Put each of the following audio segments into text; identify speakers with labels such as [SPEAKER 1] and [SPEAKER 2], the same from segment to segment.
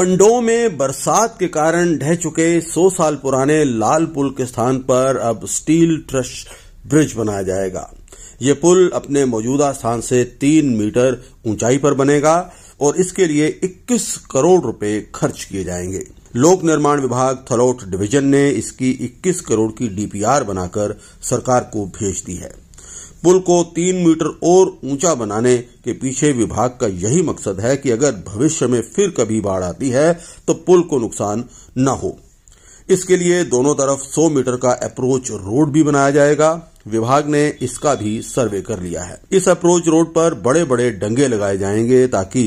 [SPEAKER 1] पंडों में बरसात के कारण ढह चुके 100 साल पुराने लाल पुल के स्थान पर अब स्टील ट्रश ब्रिज बनाया जाएगा ये पुल अपने मौजूदा स्थान से तीन मीटर ऊंचाई पर बनेगा और इसके लिए 21 करोड़ रुपए खर्च किए जाएंगे लोक निर्माण विभाग थलोट डिवीजन ने इसकी 21 करोड़ की डीपीआर बनाकर सरकार को भेज दी है पुल को तीन मीटर और ऊंचा बनाने के पीछे विभाग का यही मकसद है कि अगर भविष्य में फिर कभी बाढ़ आती है तो पुल को नुकसान न हो इसके लिए दोनों तरफ 100 मीटर का अप्रोच रोड भी बनाया जाएगा विभाग ने इसका भी सर्वे कर लिया है इस अप्रोच रोड पर बड़े बड़े डंगे लगाए जाएंगे ताकि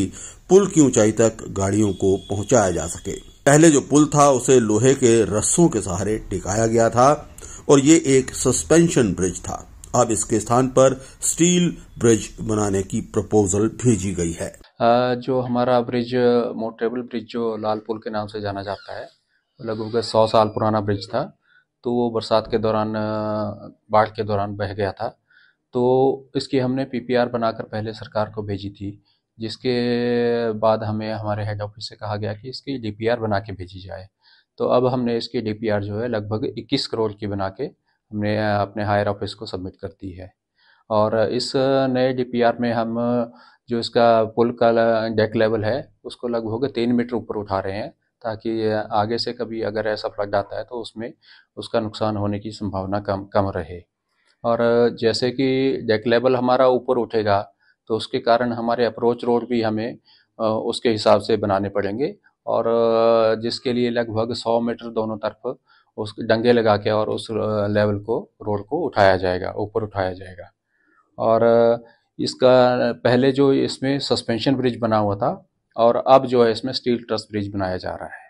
[SPEAKER 1] पुल की ऊंचाई तक गाड़ियों को पहुंचाया जा सके पहले जो पुल था उसे लोहे के रस्सों के सहारे टिकाया गया था और ये एक सस्पेंशन ब्रिज था अब इसके स्थान पर स्टील ब्रिज बनाने की प्रपोजल भेजी गई है
[SPEAKER 2] जो हमारा ब्रिज मोटरेबल ब्रिज जो लाल पुल के नाम से जाना जाता है लगभग सौ साल पुराना ब्रिज था तो वो बरसात के दौरान बाढ़ के दौरान बह गया था तो इसकी हमने पीपीआर बनाकर पहले सरकार को भेजी थी जिसके बाद हमें हमारे हेड ऑफिस से कहा गया कि इसकी डीपीआर बना के भेजी जाए तो अब हमने इसकी डीपीआर जो है लगभग 21 करोड़ की बना के हमने अपने हायर ऑफिस को सबमिट कर दी है और इस नए डी में हम जो इसका पुल का डेक लेवल है उसको लगभग तीन मीटर ऊपर उठा रहे हैं ताकि आगे से कभी अगर ऐसा फ्लड आता है तो उसमें उसका नुकसान होने की संभावना कम कम रहे और जैसे कि डेक लेवल हमारा ऊपर उठेगा तो उसके कारण हमारे अप्रोच रोड भी हमें उसके हिसाब से बनाने पड़ेंगे और जिसके लिए लगभग सौ मीटर दोनों तरफ उस डंगे लगा के और उस लेवल को रोड को उठाया जाएगा ऊपर उठाया जाएगा और इसका पहले जो इसमें सस्पेंशन ब्रिज बना हुआ था और अब जो है इसमें स्टील ट्रस ब्रिज बनाया जा रहा है